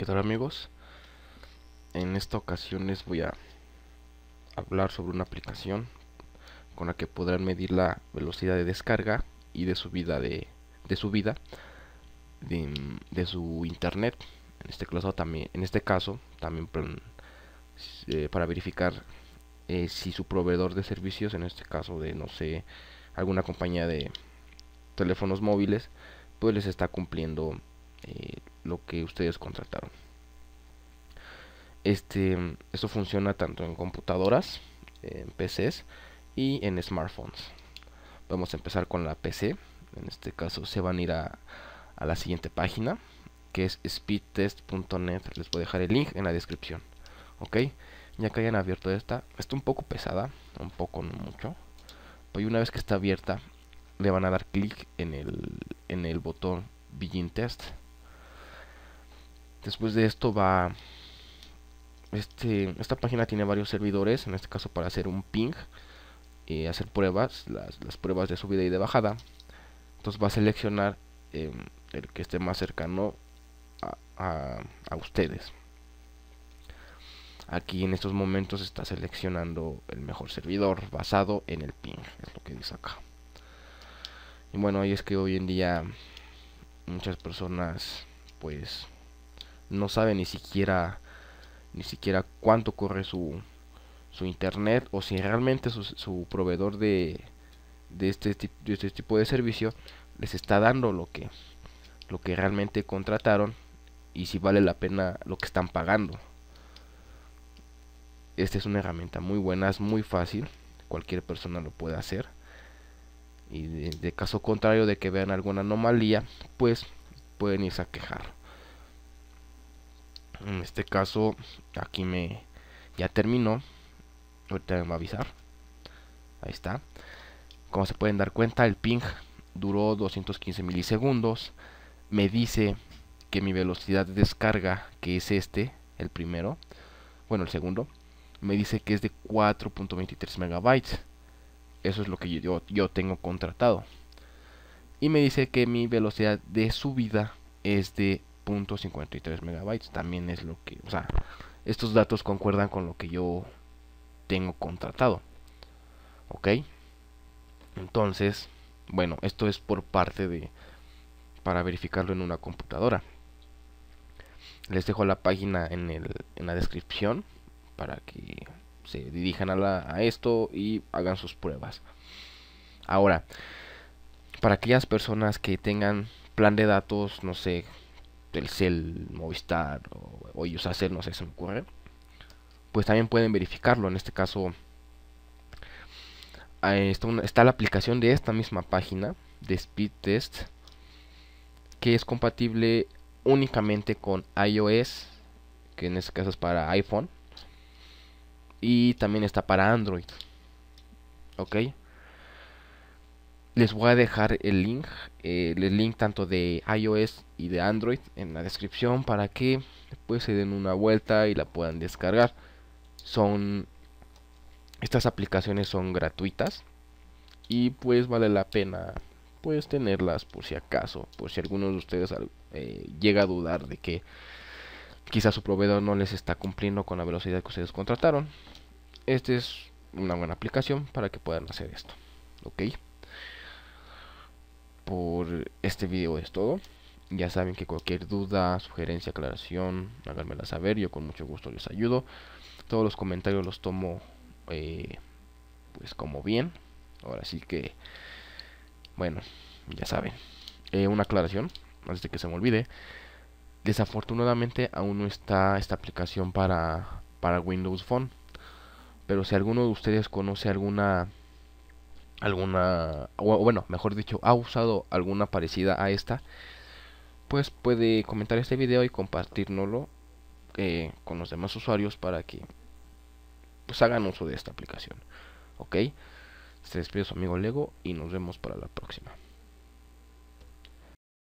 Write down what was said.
¿Qué tal amigos? En esta ocasión les voy a hablar sobre una aplicación con la que podrán medir la velocidad de descarga y de subida de, de subida de, de, su internet. En este caso también, en este caso, también eh, para verificar eh, si su proveedor de servicios, en este caso de no sé, alguna compañía de teléfonos móviles, pues les está cumpliendo eh, lo que ustedes contrataron. Este, esto funciona tanto en computadoras, en PCs y en smartphones. Vamos a empezar con la PC. En este caso se van a ir a, la siguiente página que es speedtest.net. Les voy a dejar el link en la descripción. Ok, ya que hayan abierto esta, está un poco pesada, un poco, no mucho. Pues una vez que está abierta, le van a dar clic en el, en el botón Begin Test Después de esto va... Este, esta página tiene varios servidores, en este caso para hacer un ping, y eh, hacer pruebas, las, pruebas de subida y de bajada. Entonces va a seleccionar em, el que esté más cercano a, a ustedes aquí en estos momentos está seleccionando el mejor servidor basado en el ping, es lo que dice acá. Y bueno, ahí es que hoy en día muchas personas pues no sabe ni siquiera ni siquiera cuánto corre su, su internet o si realmente su, proveedor de, de, este, este tipo de servicio les está dando lo que lo que realmente contrataron y si vale la pena lo que están pagando. Esta es una herramienta muy buena, es muy fácil, cualquier persona lo puede hacer. Y de caso contrario de que vean alguna anomalía, pues pueden irse a quejar. En este caso, aquí me ya terminó. Ahorita me va a avisar. Ahí está. Como se pueden dar cuenta, el ping duró 215 milisegundos. Me dice que mi velocidad de descarga, que es este, el primero, bueno, el segundo, me dice que es de 4.23 megabytes. Eso es lo que yo, yo tengo contratado. Y me dice que mi velocidad de subida es de .53 megabytes. También es lo que, o sea, estos datos concuerdan con lo que yo tengo contratado. ¿Ok? Entonces, bueno, esto es por parte de, para verificarlo en una computadora. Les dejo la página en, el, en la descripción para que se dirijan a, a esto y hagan sus pruebas. Ahora, para aquellas personas que tengan plan de datos, no sé, Telcel, Movistar o, o hacer no sé, se me ocurre, pues también pueden verificarlo. En este caso, está, está la aplicación de esta misma página de Speed Test que es compatible únicamente con iOS, que en este caso es para iPhone, y también está para Android. ¿Ok? Les voy a dejar el link, eh, el link tanto de iOS y de Android en la descripción para que después pues se den una vuelta y la puedan descargar. Son estas aplicaciones son gratuitas y pues vale la pena pues tenerlas por si acaso, por si alguno de ustedes eh, llega a dudar de que quizás su proveedor no les está cumpliendo con la velocidad que ustedes contrataron. Esta es una buena aplicación para que puedan hacer esto. ¿ok? por este video es todo. Ya saben que cualquier duda, sugerencia, aclaración, háganmela saber, yo con mucho gusto les ayudo. Todos los comentarios los tomo eh, pues como bien. Ahora sí que, bueno, ya saben. Eh, una aclaración, antes de que se me olvide. Desafortunadamente aún no está esta aplicación para, para Windows Phone. Pero si alguno de ustedes conoce alguna alguna, o, bueno, mejor dicho, ha usado alguna parecida a esta, pues puede comentar este video y compartirnoslo eh, con los demás usuarios para que pues hagan uso de esta aplicación. ¿Ok? Se este despide su amigo Lego y nos vemos para la próxima.